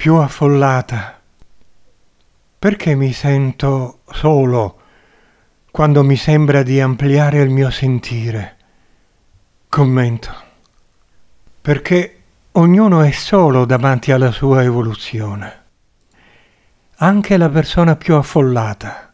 più affollata. Perché mi sento solo quando mi sembra di ampliare il mio sentire? Commento. Perché ognuno è solo davanti alla sua evoluzione. Anche la persona più affollata.